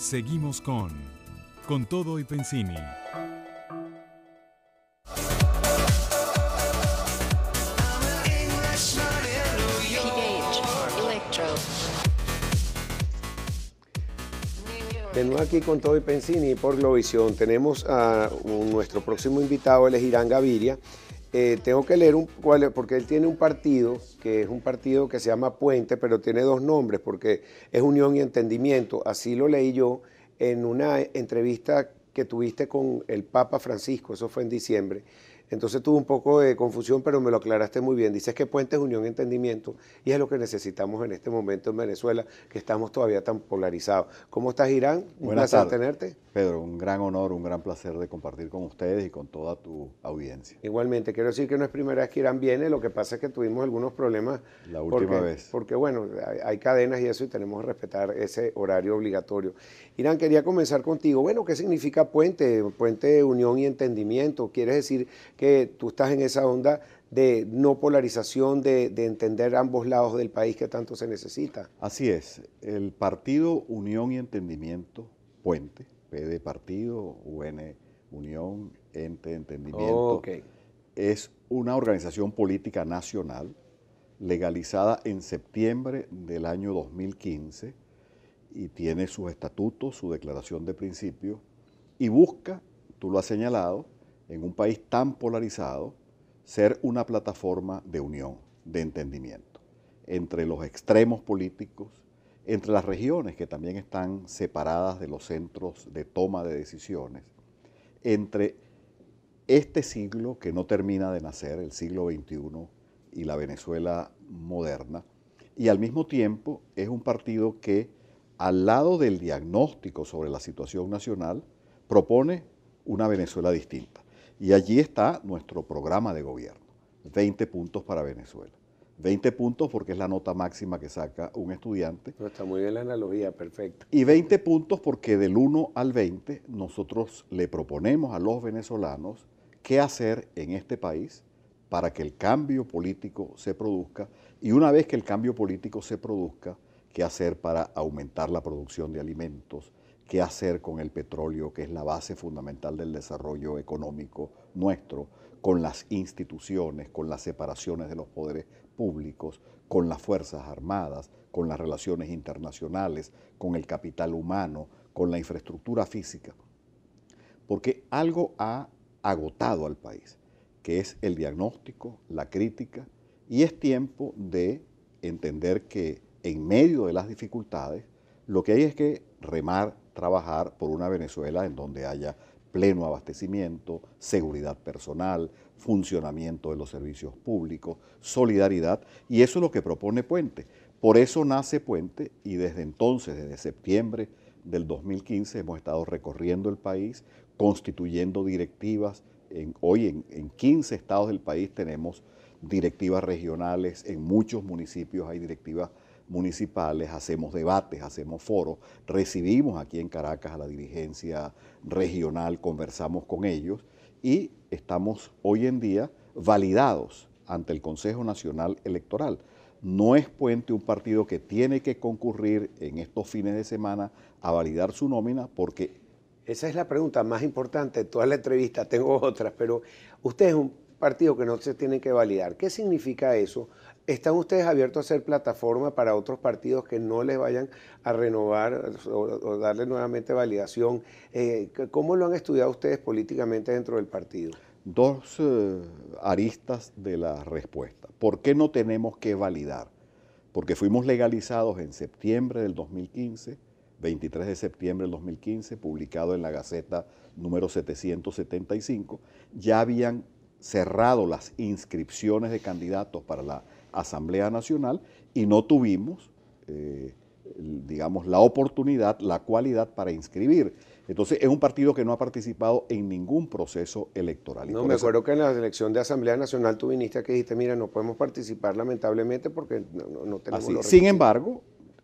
Seguimos con Con todo y Pensini. De aquí con todo y Pensini por Glovisión. tenemos a nuestro próximo invitado, él es Irán Gaviria, eh, tengo que leer un porque él tiene un partido que es un partido que se llama Puente, pero tiene dos nombres porque es Unión y Entendimiento. Así lo leí yo en una entrevista que tuviste con el Papa Francisco, eso fue en diciembre entonces tuve un poco de confusión, pero me lo aclaraste muy bien. Dices que Puente es Unión y Entendimiento y es lo que necesitamos en este momento en Venezuela, que estamos todavía tan polarizados. ¿Cómo estás, Irán? Un Buenas placer tenerte. Pedro, un gran honor, un gran placer de compartir con ustedes y con toda tu audiencia. Igualmente, quiero decir que no es primera vez que Irán viene, lo que pasa es que tuvimos algunos problemas. La última vez. Porque, bueno, hay, hay cadenas y eso y tenemos que respetar ese horario obligatorio. Irán, quería comenzar contigo. Bueno, ¿qué significa puente? Puente de unión y entendimiento. ¿Quieres decir que tú estás en esa onda de no polarización, de, entender ambos lados del país que tanto se necesita. Así es, el partido Unión y Entendimiento Puente, P de partido, UN Unión, Ente Entendimiento, es una organización política nacional legalizada en septiembre del año 2015 y tiene sus estatutos, su declaración de principios y busca, tú lo has señalado, en un país tan polarizado, ser una plataforma de unión, de entendimiento, entre los extremos políticos, entre las regiones que también están separadas de los centros de toma de decisiones, entre este siglo que no termina de nacer, el siglo XXI, y la Venezuela moderna, y al mismo tiempo es un partido que, al lado del diagnóstico sobre la situación nacional, propone una Venezuela distinta y allí está nuestro programa de gobierno, 20 puntos para Venezuela. 20 puntos porque es la nota máxima que saca un estudiante. está muy bien la analogía, perfecto. Y 20 puntos porque del 1 al 20 nosotros le proponemos a los venezolanos qué hacer en este país para que el cambio político se produzca y una vez que el cambio político se produzca, qué hacer para aumentar la producción de alimentos, qué hacer con el petróleo, que es la base fundamental del desarrollo económico nuestro, con las instituciones, con las separaciones de los poderes públicos, con las Fuerzas Armadas, con las relaciones internacionales, con el capital humano, con la infraestructura física. Porque algo ha agotado al país, que es el diagnóstico, la crítica, y es tiempo de entender que en medio de las dificultades, lo que hay es que remar trabajar por una Venezuela en donde haya pleno abastecimiento, seguridad personal, funcionamiento de los servicios públicos, solidaridad, y eso es lo que propone Puente. Por eso nace Puente y desde entonces, desde septiembre del 2015, hemos estado recorriendo el país, constituyendo directivas. hoy en, en 15 estados del país tenemos directivas regionales, en muchos municipios hay directivas municipales, hacemos debates, hacemos foros, recibimos aquí en Caracas a la dirigencia regional, conversamos con ellos y estamos hoy en día validados ante el Consejo Nacional Electoral. No es puente un partido que tiene que concurrir en estos fines de semana a validar su nómina porque... Esa es la pregunta más importante de toda la entrevista, tengo otras, pero usted es un partido que no se tiene que validar. ¿Qué significa eso? ¿Están ustedes abiertos a ser plataforma para otros partidos que no les vayan a renovar o, darle nuevamente validación? Eh, ¿Cómo lo han estudiado ustedes políticamente dentro del partido? Dos eh, aristas de la respuesta. ¿Por qué no tenemos que validar? Porque fuimos legalizados en septiembre del 2015, 23 de septiembre del 2015, publicado en la Gaceta número 775, ya habían cerrado las inscripciones de candidatos para la Asamblea Nacional y no tuvimos, eh, digamos, la oportunidad, la cualidad para inscribir. Entonces, es un partido que no ha participado en ningún proceso electoral. No, me acuerdo que en la elección de Asamblea Nacional tú viniste aquí dijiste, mira, no podemos participar lamentablemente porque no, tenemos... Así, sin embargo,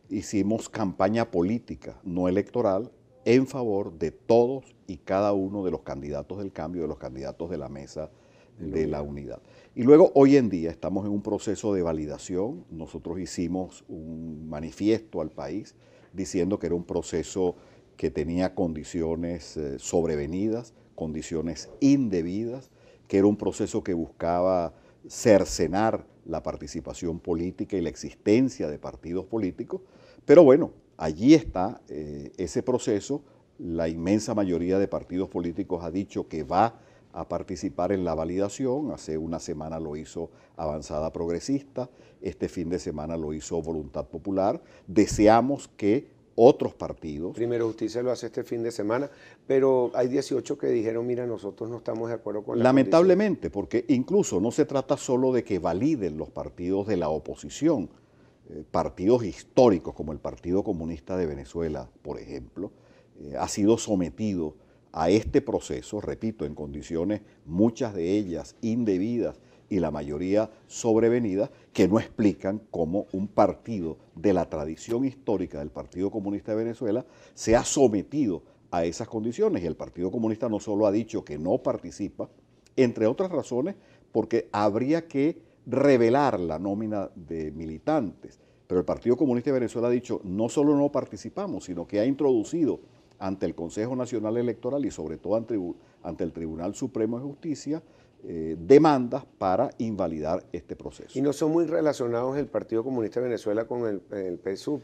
hicimos campaña política, no electoral, en favor de todos y cada uno de los candidatos del cambio, de los candidatos de la mesa de la unidad. Y luego, hoy en día estamos en un proceso de validación. Nosotros hicimos un manifiesto al país diciendo que era un proceso que tenía condiciones eh, sobrevenidas, condiciones indebidas, que era un proceso que buscaba cercenar la participación política y la existencia de partidos políticos. Pero bueno, allí está eh, ese proceso. La inmensa mayoría de partidos políticos ha dicho que va a participar en la validación. Hace una semana lo hizo Avanzada Progresista, este fin de semana lo hizo Voluntad Popular. Deseamos que otros partidos. Primero Justicia lo hace este fin de semana, pero hay 18 que dijeron, mira, nosotros no estamos de acuerdo con la Lamentablemente, porque incluso no se trata solo de que validen los partidos de la oposición, eh, partidos históricos como el Partido Comunista de Venezuela, por ejemplo, eh, ha sido sometido a este proceso, repito, en condiciones muchas de ellas indebidas y la mayoría sobrevenidas, que no explican cómo un partido de la tradición histórica del Partido Comunista de Venezuela se ha sometido a esas condiciones. Y el Partido Comunista no solo ha dicho que no participa, entre otras razones, porque habría que revelar la nómina de militantes. Pero el Partido Comunista de Venezuela ha dicho, no solo no participamos, sino que ha introducido ante el Consejo Nacional Electoral y sobre todo ante, el Tribunal Supremo de Justicia eh, demandas para invalidar este proceso. Y no son muy relacionados el Partido Comunista de Venezuela con el, el PSUV.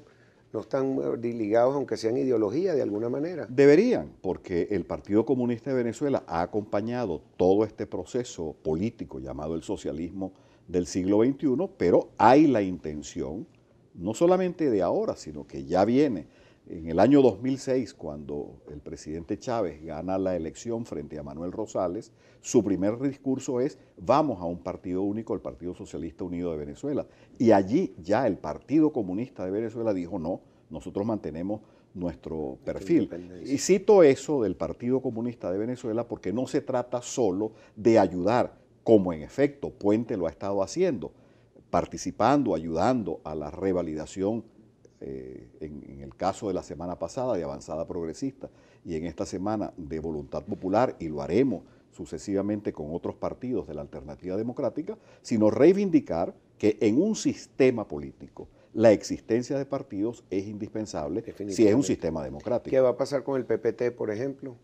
No están eh, ligados, aunque sean ideología de alguna manera. Deberían, porque el Partido Comunista de Venezuela ha acompañado todo este proceso político llamado el socialismo del siglo XXI, pero hay la intención, no solamente de ahora, sino que ya viene en el año 2006, cuando el presidente Chávez gana la elección frente a Manuel Rosales, su primer discurso es, vamos a un partido único, el Partido Socialista Unido de Venezuela. Y allí ya el Partido Comunista de Venezuela dijo, no, nosotros mantenemos nuestro perfil. Y cito eso del Partido Comunista de Venezuela porque no se trata solo de ayudar, como en efecto Puente lo ha estado haciendo, participando, ayudando a la revalidación eh, en, el caso de la semana pasada de Avanzada Progresista y en esta semana de Voluntad Popular, y lo haremos sucesivamente con otros partidos de la Alternativa Democrática, sino reivindicar que en un sistema político la existencia de partidos es indispensable si es un sistema democrático. ¿Qué va a pasar con el PPT, por ejemplo?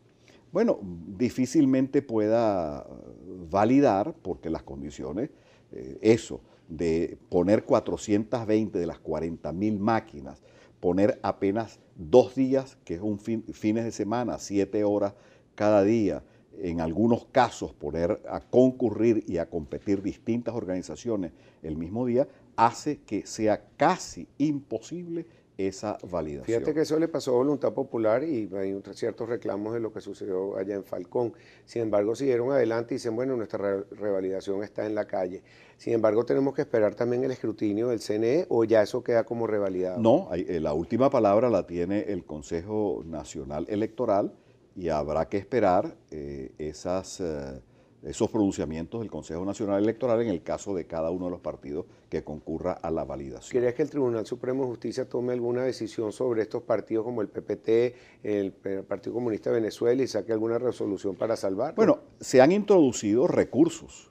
Bueno, difícilmente pueda eh, validar, porque las condiciones, eh, eso, de poner 420 de las 40.000 mil máquinas, poner apenas dos días, que es un fines de semana, siete horas cada día, en algunos casos poner a concurrir y a competir distintas organizaciones el mismo día, hace que sea casi imposible esa validación. Fíjate que eso le pasó a Voluntad Popular y hay ciertos reclamos de lo que sucedió allá en Falcón. Sin embargo, siguieron adelante y dicen, bueno, nuestra revalidación está en la calle. Sin embargo, tenemos que esperar también el escrutinio del CNE o ya eso queda como revalidado. No, eh, la última palabra la tiene el Consejo Nacional Electoral y habrá que esperar eh, esas... Eh, esos pronunciamientos del Consejo Nacional Electoral en el caso de cada uno de los partidos que concurra a la validación. ¿Querías que el Tribunal Supremo de Justicia tome alguna decisión sobre estos partidos como el PPT, el Partido Comunista de Venezuela y saque alguna resolución para salvar? Bueno, se han introducido recursos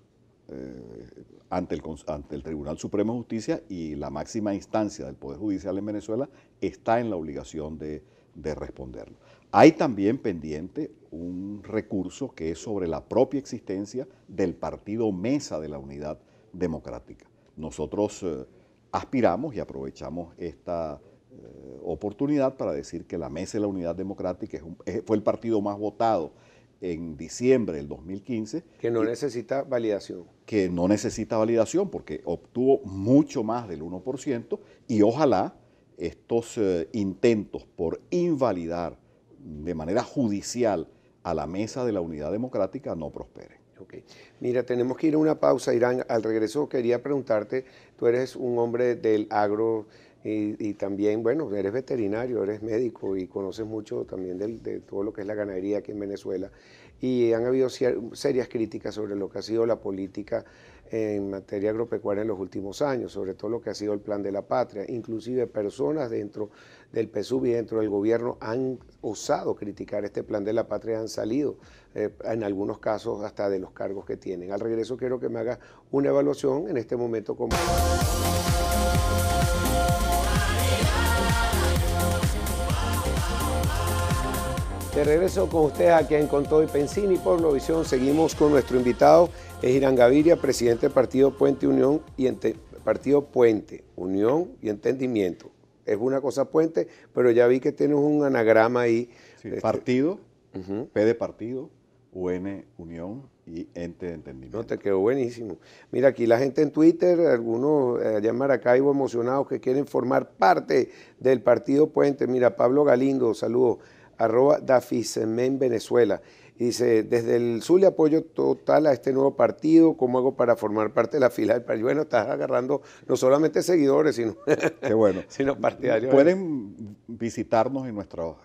eh, ante, el, Tribunal Supremo de Justicia y la máxima instancia del Poder Judicial en Venezuela está en la obligación de responderlo. Hay también pendiente un recurso que es sobre la propia existencia del partido Mesa de la Unidad Democrática. Nosotros eh, aspiramos y aprovechamos esta eh, oportunidad para decir que la Mesa de la Unidad Democrática fue el partido más votado en diciembre del 2015. Que no necesita validación. Que no necesita validación porque obtuvo mucho más del 1% y ojalá estos eh, intentos por invalidar de manera judicial a la mesa de la unidad democrática no prospere. Okay. Mira, tenemos que ir a una pausa, Irán. Al regreso quería preguntarte, tú eres un hombre del agro y, también, bueno, eres veterinario, eres médico y conoces mucho también de todo lo que es la ganadería aquí en Venezuela y han habido serias críticas sobre lo que ha sido la política en materia agropecuaria en los últimos años, sobre todo lo que ha sido el plan de la patria. Inclusive personas dentro del PSUV y dentro del gobierno han osado criticar este plan de la patria, han salido eh, en algunos casos hasta de los cargos que tienen. Al regreso quiero que me haga una evaluación en este momento como... De regreso con ustedes aquí en Contó y Pensini y Pueblo Visión. Seguimos con nuestro invitado, es Irán Gaviria, presidente del Partido Puente Unión y Partido Puente, Unión y Entendimiento. Es una cosa puente, pero ya vi que tienes un anagrama ahí. Este, partido, P de partido, UN Unión y Ente de Entendimiento. te quedó buenísimo. Mira, aquí la gente en Twitter, algunos eh, allá en Maracaibo emocionados que quieren formar parte del Partido Puente. Mira, Pablo Galindo, saludos arroba Dafisemen Venezuela. Y dice, desde el sur le apoyo total a este nuevo partido, ¿cómo hago para formar parte de la fila del partido? Bueno, estás agarrando no solamente seguidores, sino, sino partidarios. Pueden visitarnos en,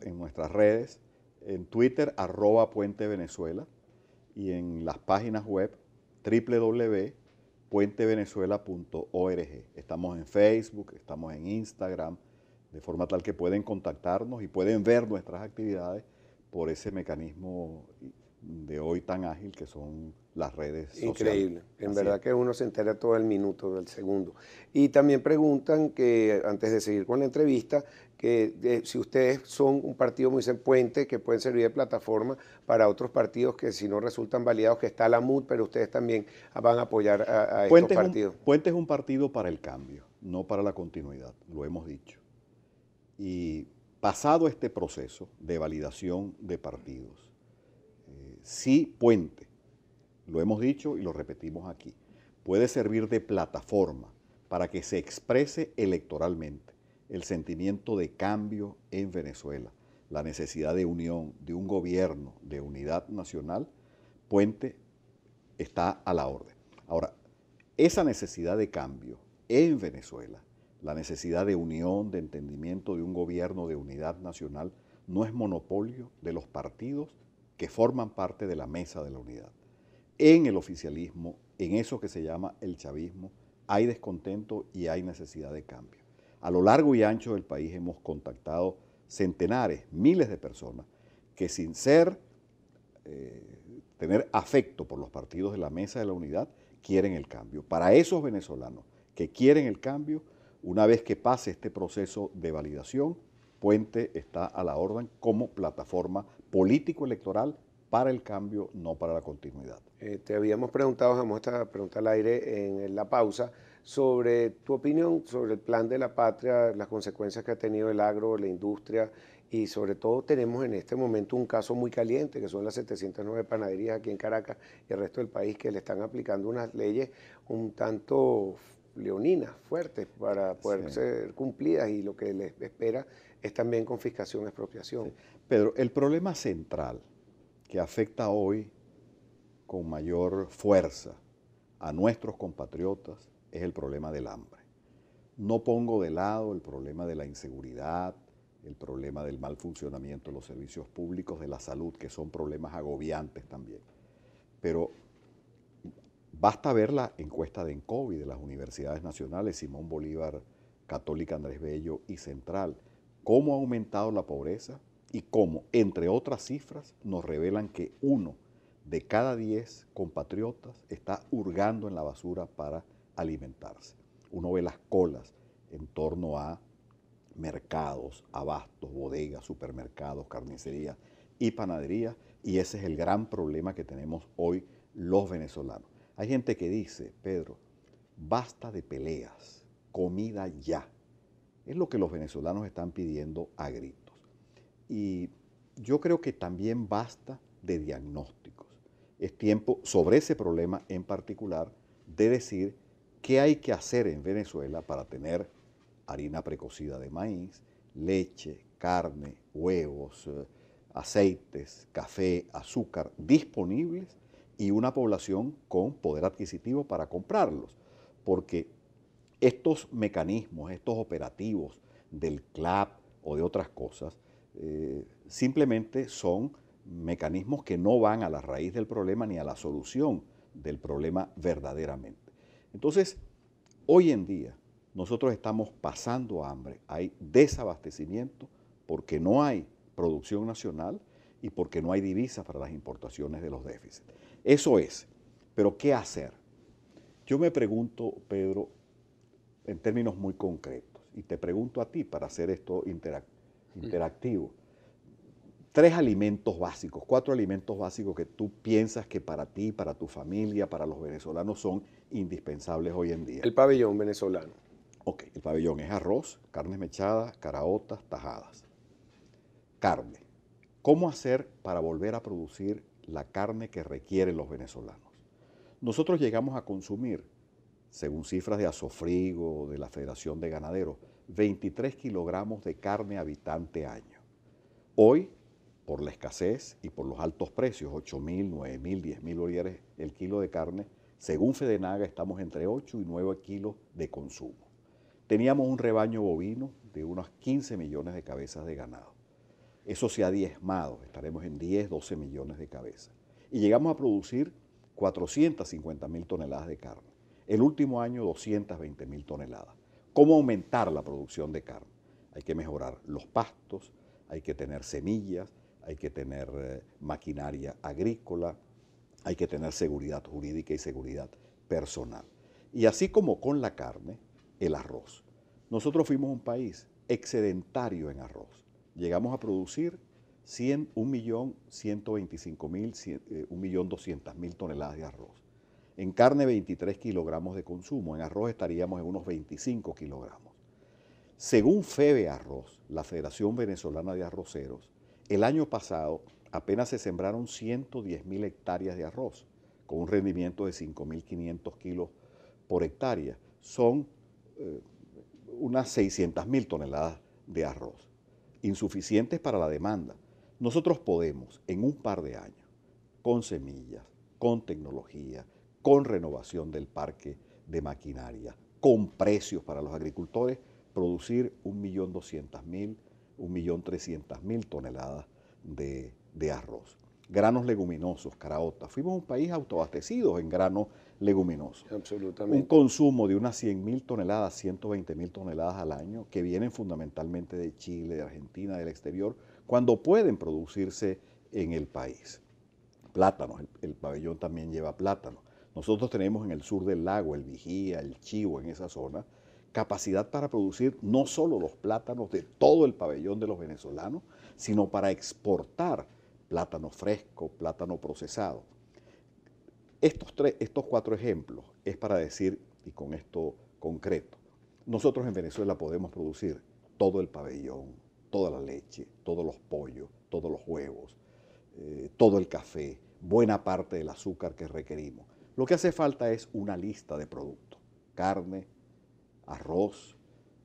en nuestras redes, en Twitter, arroba Puente Venezuela, y en las páginas web www.puentevenezuela.org. Estamos en Facebook, estamos en Instagram, de forma tal que pueden contactarnos y pueden ver nuestras actividades por ese mecanismo de hoy tan ágil que son las redes sociales. Increíble, en verdad que uno se entera todo el minuto, del segundo. Y también preguntan que, antes de seguir con la entrevista, que si ustedes son un partido muy puente, que pueden servir de plataforma para otros partidos que si no resultan validados, que está la MUD, pero ustedes también van a apoyar a, a estos partidos. puente es un partido para el cambio, no para la continuidad, lo hemos dicho. Y pasado este proceso de validación de partidos, si eh, sí puente, lo hemos dicho y lo repetimos aquí, puede servir de plataforma para que se exprese electoralmente el sentimiento de cambio en Venezuela, la necesidad de unión, de un gobierno, de unidad nacional, puente está a la orden. Ahora, esa necesidad de cambio en Venezuela la necesidad de unión, de entendimiento, de un gobierno de unidad nacional no es monopolio de los partidos que forman parte de la mesa de la unidad. En el oficialismo, en eso que se llama el chavismo, hay descontento y hay necesidad de cambio. A lo largo y ancho del país hemos contactado centenares, miles de personas que sin ser, eh, tener afecto por los partidos de la mesa de la unidad, quieren el cambio. Para esos venezolanos que quieren el cambio, una vez que pase este proceso de validación, Puente está a la orden como plataforma político-electoral para el cambio, no para la continuidad. Eh, te habíamos preguntado, dejamos esta pregunta al aire en la pausa, sobre tu opinión sobre el plan de la patria, las consecuencias que ha tenido el agro, la industria, y sobre todo tenemos en este momento un caso muy caliente, que son las 709 panaderías aquí en Caracas y el resto del país que le están aplicando unas leyes un tanto leoninas, fuertes, para poder ser cumplidas y lo que les espera es también confiscación, y expropiación. Pedro, el problema central que afecta hoy con mayor fuerza a nuestros compatriotas es el problema del hambre. No pongo de lado el problema de la inseguridad, el problema del mal funcionamiento de los servicios públicos, de la salud, que son problemas agobiantes también. Pero Basta ver la encuesta de ENCOVI de las universidades nacionales, Simón Bolívar, Católica Andrés Bello y Central, cómo ha aumentado la pobreza y cómo, entre otras cifras, nos revelan que uno de cada diez compatriotas está hurgando en la basura para alimentarse. Uno ve las colas en torno a mercados, abastos, bodegas, supermercados, carnicerías y panaderías, y ese es el gran problema que tenemos hoy los venezolanos. Hay gente que dice, Pedro, basta de peleas, comida ya. Es lo que los venezolanos están pidiendo a gritos. Y yo creo que también basta de diagnósticos. Es tiempo sobre ese problema en particular de decir qué hay que hacer en Venezuela para tener harina precocida de maíz, leche, carne, huevos, eh, aceites, café, azúcar disponibles y una población con poder adquisitivo para comprarlos, porque estos mecanismos, estos operativos del CLAP o de otras cosas, eh, simplemente son mecanismos que no van a la raíz del problema ni a la solución del problema verdaderamente. Entonces, hoy en día nosotros estamos pasando hambre, hay desabastecimiento porque no hay producción nacional y porque no hay divisas para las importaciones de los déficits. Eso es. Pero ¿qué hacer? Yo me pregunto, Pedro, en términos muy concretos, y te pregunto a ti para hacer esto interactivo. Tres alimentos básicos, cuatro alimentos básicos que tú piensas que para ti, para tu familia, para los venezolanos son indispensables hoy en día. El pabellón venezolano. Ok, el pabellón es arroz, carne mechada, caraotas, tajadas. Carne. ¿Cómo hacer para volver a producir la carne que requieren los venezolanos. Nosotros llegamos a consumir, según cifras de Asofrigo, de la Federación de Ganaderos, 23 kilogramos de carne habitante año. Hoy, por la escasez y por los altos precios, 8.000, mil, 9 mil, mil bolívares el kilo de carne, según Fedenaga estamos entre 8 y 9 kilos de consumo. Teníamos un rebaño bovino de unos 15 millones de cabezas de ganado. Eso se ha diezmado, estaremos en 10, 12 millones de cabezas. Y llegamos a producir 450 mil toneladas de carne. El último año 220 mil toneladas. ¿Cómo aumentar la producción de carne? Hay que mejorar los pastos, hay que tener semillas, hay que tener eh, maquinaria agrícola, hay que tener seguridad jurídica y seguridad personal. Y así como con la carne, el arroz. Nosotros fuimos un país excedentario en arroz llegamos a producir 1.125.000, 1.200.000 eh, toneladas de arroz. En carne 23 kilogramos de consumo, en arroz estaríamos en unos 25 kilogramos. Según Febe Arroz, la Federación Venezolana de Arroceros, el año pasado apenas se sembraron 110.000 hectáreas de arroz, con un rendimiento de 5.500 kilos por hectárea. Son eh, unas 600.000 toneladas de arroz insuficientes para la demanda. Nosotros podemos, en un par de años, con semillas, con tecnología, con renovación del parque de maquinaria, con precios para los agricultores, producir 1.200.000, 1.300.000 toneladas de, arroz. Granos leguminosos, caraotas. Fuimos un país autoabastecido en granos leguminosos. Un consumo de unas 100 mil toneladas, 120 mil toneladas al año, que vienen fundamentalmente de Chile, de Argentina, del exterior, cuando pueden producirse en el país. Plátanos, el, pabellón también lleva plátano. Nosotros tenemos en el sur del lago, el Vigía, el Chivo, en esa zona, capacidad para producir no solo los plátanos de todo el pabellón de los venezolanos, sino para exportar plátano fresco, plátano procesado. Estos, tres, estos cuatro ejemplos es para decir, y con esto concreto, nosotros en Venezuela podemos producir todo el pabellón, toda la leche, todos los pollos, todos los huevos, eh, todo el café, buena parte del azúcar que requerimos. Lo que hace falta es una lista de productos, carne, arroz,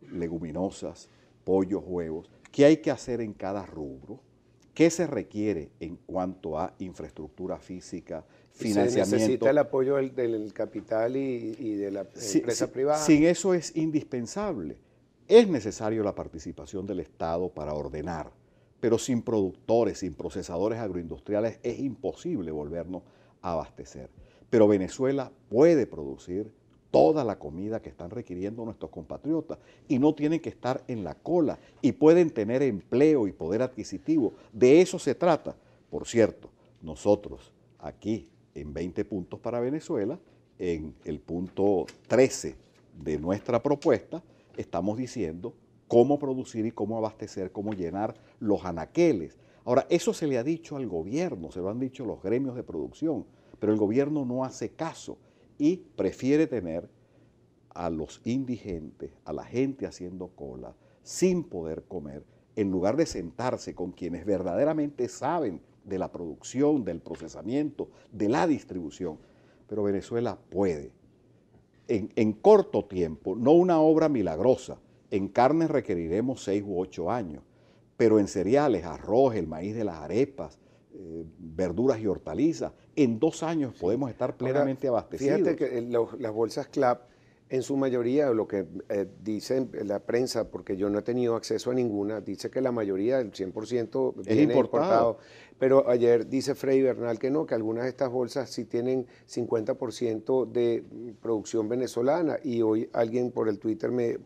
leguminosas, pollos, huevos. ¿Qué hay que hacer en cada rubro? ¿Qué se requiere en cuanto a infraestructura física, financiamiento? Se necesita el apoyo del, capital y, de la empresa privada. Sin eso es indispensable. Es necesario la participación del Estado para ordenar, pero sin productores, sin procesadores agroindustriales es imposible volvernos a abastecer. Pero Venezuela puede producir, toda la comida que están requiriendo nuestros compatriotas y no tienen que estar en la cola y pueden tener empleo y poder adquisitivo. De eso se trata. Por cierto, nosotros aquí en 20 puntos para Venezuela, en el punto 13 de nuestra propuesta, estamos diciendo cómo producir y cómo abastecer, cómo llenar los anaqueles. Ahora, eso se le ha dicho al gobierno, se lo han dicho los gremios de producción, pero el gobierno no hace caso y prefiere tener a los indigentes, a la gente haciendo cola, sin poder comer, en lugar de sentarse con quienes verdaderamente saben de la producción, del procesamiento, de la distribución. Pero Venezuela puede, en, corto tiempo, no una obra milagrosa. En carnes requeriremos seis u ocho años, pero en cereales, arroz, el maíz de las arepas, eh, verduras y hortalizas. En dos años podemos estar plenamente abastecidos. Fíjate que eh, las bolsas CLAP, en su mayoría, lo que eh, dice la prensa, porque yo no he tenido acceso a ninguna, dice que la mayoría, el 100%, es importado. Pero ayer dice Freddy Bernal que no, que algunas de estas bolsas sí tienen 50% de producción venezolana y hoy alguien por el Twitter me,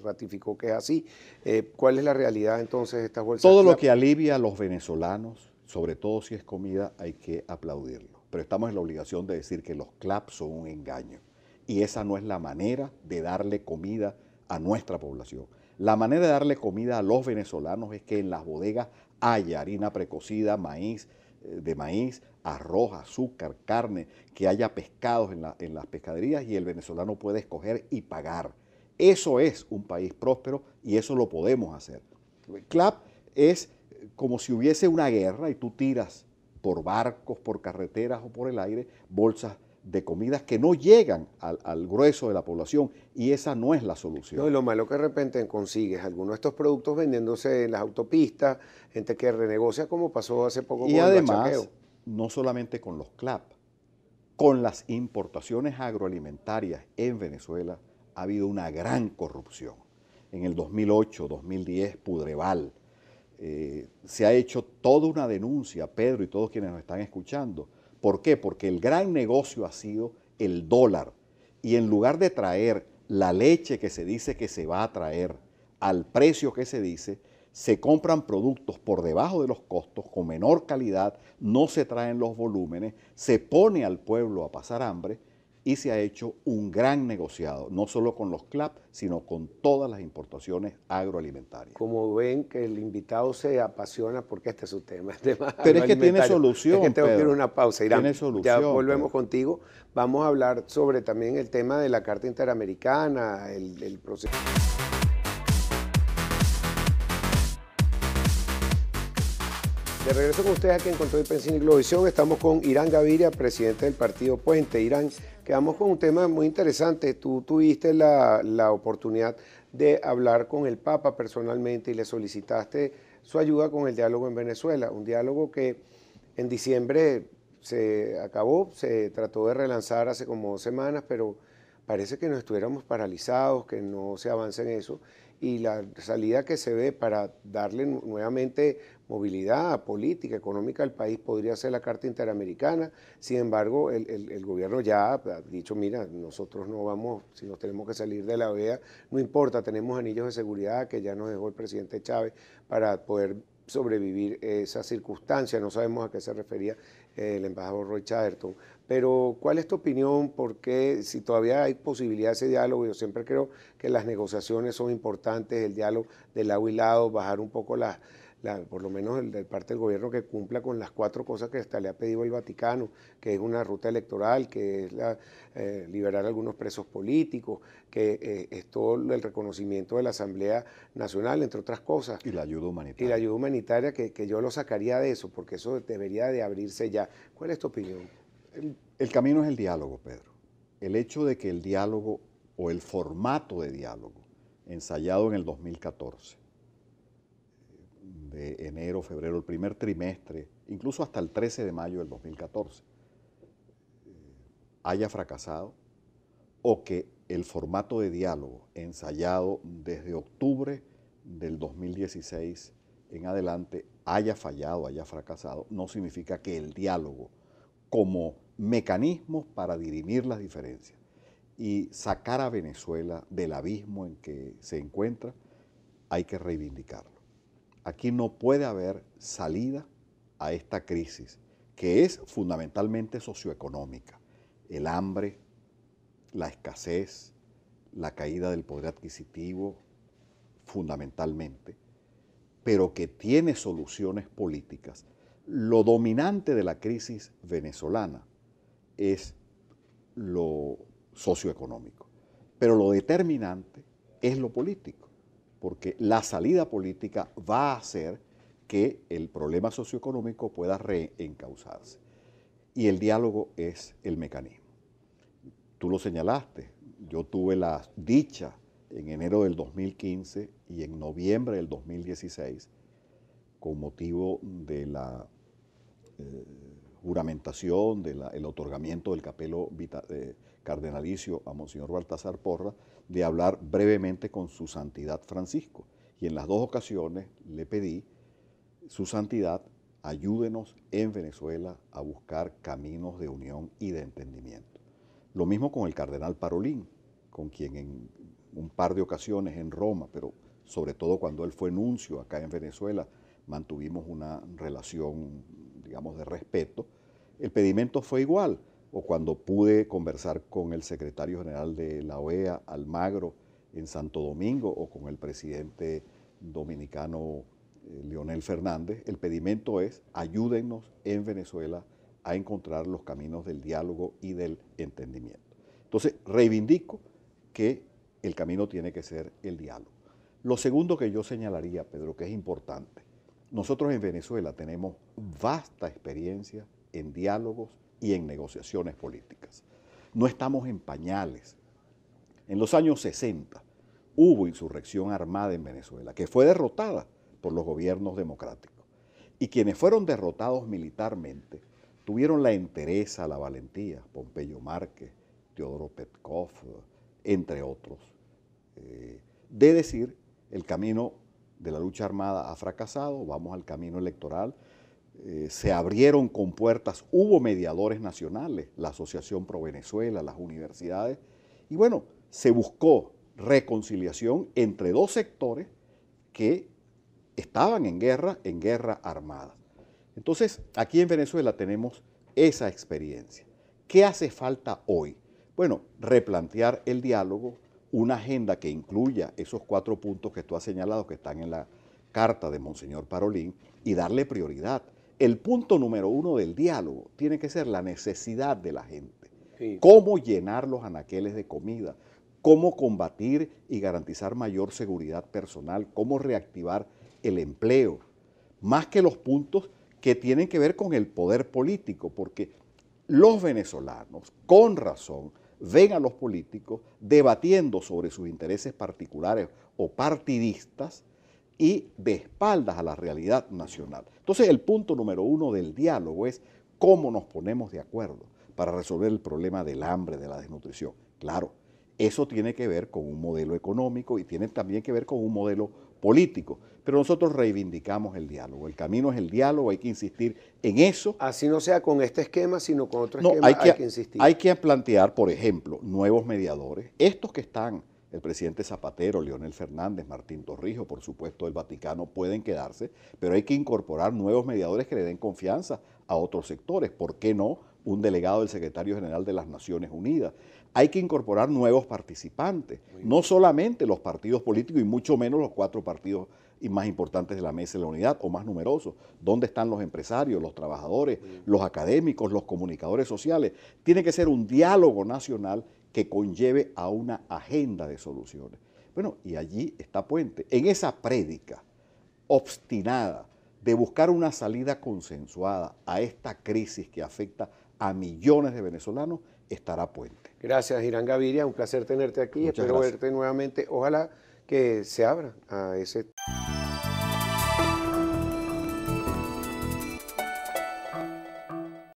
ratificó que es así. Eh, ¿Cuál es la realidad entonces de estas bolsas? Todo lo que alivia a los venezolanos sobre todo si es comida, hay que aplaudirlo. Pero estamos en la obligación de decir que los claps son un engaño. Y esa no es la manera de darle comida a nuestra población. La manera de darle comida a los venezolanos es que en las bodegas haya harina precocida, maíz eh, de maíz, arroz, azúcar, carne, que haya pescados en, las pescaderías y el venezolano puede escoger y pagar. Eso es un país próspero y eso lo podemos hacer. El CLAP es como si hubiese una guerra y tú tiras por barcos, por carreteras o por el aire bolsas de comidas que no llegan al, grueso de la población y esa no es la solución. lo malo que de repente consigues algunos de estos productos vendiéndose en las autopistas, gente que renegocia como pasó hace poco y con además, Además, no solamente con los CLAP, con las importaciones agroalimentarias en Venezuela ha habido una gran corrupción. En el 2008, 2010, Pudreval, eh, se ha hecho toda una denuncia, Pedro y todos quienes nos están escuchando. ¿Por qué? Porque el gran negocio ha sido el dólar. Y en lugar de traer la leche que se dice que se va a traer al precio que se dice, se compran productos por debajo de los costos, con menor calidad, no se traen los volúmenes, se pone al pueblo a pasar hambre y se ha hecho un gran negociado, no solo con los CLAP, sino con todas las importaciones agroalimentarias. Como ven que el invitado se apasiona porque este es su tema. Pero es que tiene solución. Es que tengo que ir a una pausa. Irán, Ya volvemos contigo. Vamos a hablar sobre también el tema de la Carta Interamericana, el proceso. De regreso con ustedes aquí en Control Pensión y Globovisión, estamos con Irán Gaviria, presidente del partido Puente. Irán, quedamos con un tema muy interesante. Tú tuviste la, la oportunidad de hablar con el Papa personalmente y le solicitaste su ayuda con el diálogo en Venezuela, un diálogo que en diciembre se acabó, se trató de relanzar hace como dos semanas, pero parece que nos estuviéramos paralizados, que no se avance en eso, y la salida que se ve para darle nuevamente movilidad política, económica al país podría ser la Carta Interamericana. Sin embargo, el, gobierno ya ha dicho, mira, nosotros no vamos, si nos tenemos que salir de la OEA, no importa, tenemos anillos de seguridad que ya nos dejó el presidente Chávez para poder sobrevivir esa circunstancia. No sabemos a qué se refería el embajador Roy Chatterton. Pero, ¿cuál es tu opinión? Porque si todavía hay posibilidad de ese diálogo? Yo siempre creo que las negociaciones son importantes, el diálogo de lado y lado, bajar un poco las, por lo menos el, de parte del gobierno que cumpla con las cuatro cosas que hasta le ha pedido el Vaticano, que es una ruta electoral, que es eh, liberar algunos presos políticos, que eh, es todo el reconocimiento de la Asamblea Nacional, entre otras cosas. Y la ayuda humanitaria. Y la ayuda humanitaria, que, yo lo sacaría de eso, porque eso debería de abrirse ya. ¿Cuál es tu opinión? el camino es el diálogo, Pedro. El hecho de que el diálogo o el formato de diálogo ensayado en el 2014 de enero, febrero, el primer trimestre, incluso hasta el 13 de mayo del 2014, eh, haya fracasado o que el formato de diálogo ensayado desde octubre del 2016 en adelante haya fallado, haya fracasado, no significa que el diálogo como mecanismo para dirimir las diferencias y sacar a Venezuela del abismo en que se encuentra, hay que reivindicarlo. Aquí no puede haber salida a esta crisis, que es fundamentalmente socioeconómica. El hambre, la escasez, la caída del poder adquisitivo, fundamentalmente, pero que tiene soluciones políticas. Lo dominante de la crisis venezolana es lo socioeconómico, pero lo determinante es lo político porque la salida política va a hacer que el problema socioeconómico pueda reencauzarse. Y el diálogo es el mecanismo. Tú lo señalaste, yo tuve la dicha en enero del 2015 y en noviembre del 2016, con motivo de la eh, juramentación, del otorgamiento del capelo eh, cardenalicio a Monseñor Baltasar Porra, de hablar brevemente con su santidad Francisco. Y en las dos ocasiones le pedí, su santidad, ayúdenos en Venezuela a buscar caminos de unión y de entendimiento. Lo mismo con el cardenal Parolín, con quien en un par de ocasiones en Roma, pero sobre todo cuando él fue nuncio acá en Venezuela, mantuvimos una relación, digamos, de respeto. El pedimento fue igual o cuando pude conversar con el secretario general de la OEA, Almagro, en Santo Domingo, o con el presidente dominicano eh, Leonel Fernández, el pedimento es ayúdennos en Venezuela a encontrar los caminos del diálogo y del entendimiento. Entonces, reivindico que el camino tiene que ser el diálogo. Lo segundo que yo señalaría, Pedro, que es importante, nosotros en Venezuela tenemos vasta experiencia en diálogos y en negociaciones políticas. No estamos en pañales. En los años 60 hubo insurrección armada en Venezuela, que fue derrotada por los gobiernos democráticos. Y quienes fueron derrotados militarmente tuvieron la entereza, la valentía, Pompeyo Márquez, Teodoro Petkov, entre otros, eh, de decir el camino de la lucha armada ha fracasado, vamos al camino electoral eh, se abrieron con puertas, hubo mediadores nacionales, la Asociación Pro Venezuela, las universidades, y bueno, se buscó reconciliación entre dos sectores que estaban en guerra, en guerra armada. Entonces, aquí en Venezuela tenemos esa experiencia. ¿Qué hace falta hoy? Bueno, replantear el diálogo, una agenda que incluya esos cuatro puntos que tú has señalado que están en la carta de Monseñor Parolín y darle prioridad el punto número uno del diálogo tiene que ser la necesidad de la gente. Cómo llenar los anaqueles de comida, cómo combatir y garantizar mayor seguridad personal, cómo reactivar el empleo, más que los puntos que tienen que ver con el poder político, porque los venezolanos, con razón, ven a los políticos debatiendo sobre sus intereses particulares o partidistas y de espaldas a la realidad nacional. Entonces el punto número uno del diálogo es cómo nos ponemos de acuerdo para resolver el problema del hambre, de la desnutrición. Claro, eso tiene que ver con un modelo económico y tiene también que ver con un modelo político. Pero nosotros reivindicamos el diálogo. El camino es el diálogo, hay que insistir en eso. Así no sea con este esquema, sino con otro esquema, hay que, hay que insistir. Hay que plantear, por ejemplo, nuevos mediadores. Estos que están el presidente Zapatero, Leonel Fernández, Martín Torrijos, por supuesto el Vaticano pueden quedarse, pero hay que incorporar nuevos mediadores que le den confianza a otros sectores. ¿Por qué no? un delegado del secretario general de las Naciones Unidas. Hay que incorporar nuevos participantes, no solamente los partidos políticos y mucho menos los cuatro partidos más importantes de la mesa de la unidad o más numerosos. ¿Dónde están los empresarios, los trabajadores, los académicos, los comunicadores sociales? Tiene que ser un diálogo nacional que conlleve a una agenda de soluciones. Bueno, y allí está Puente. En esa prédica obstinada de buscar una salida consensuada a esta crisis que afecta a millones de venezolanos, estará Puente. Gracias, Irán Gaviria. Un placer tenerte aquí. Espero verte nuevamente. Ojalá que se abra a ese...